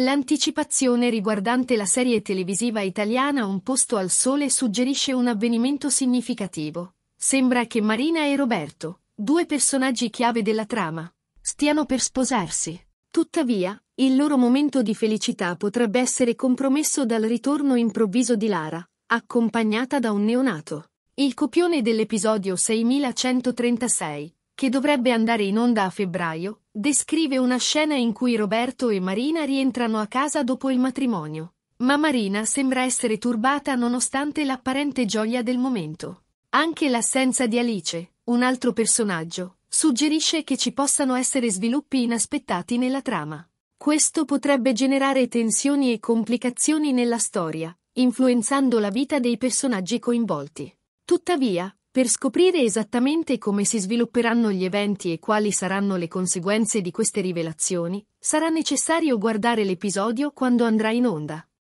L'anticipazione riguardante la serie televisiva italiana Un posto al sole suggerisce un avvenimento significativo. Sembra che Marina e Roberto, due personaggi chiave della trama, stiano per sposarsi. Tuttavia, il loro momento di felicità potrebbe essere compromesso dal ritorno improvviso di Lara, accompagnata da un neonato. Il copione dell'episodio 6136, che dovrebbe andare in onda a febbraio, Descrive una scena in cui Roberto e Marina rientrano a casa dopo il matrimonio, ma Marina sembra essere turbata nonostante l'apparente gioia del momento. Anche l'assenza di Alice, un altro personaggio, suggerisce che ci possano essere sviluppi inaspettati nella trama. Questo potrebbe generare tensioni e complicazioni nella storia, influenzando la vita dei personaggi coinvolti. Tuttavia, per scoprire esattamente come si svilupperanno gli eventi e quali saranno le conseguenze di queste rivelazioni, sarà necessario guardare l'episodio quando andrà in onda.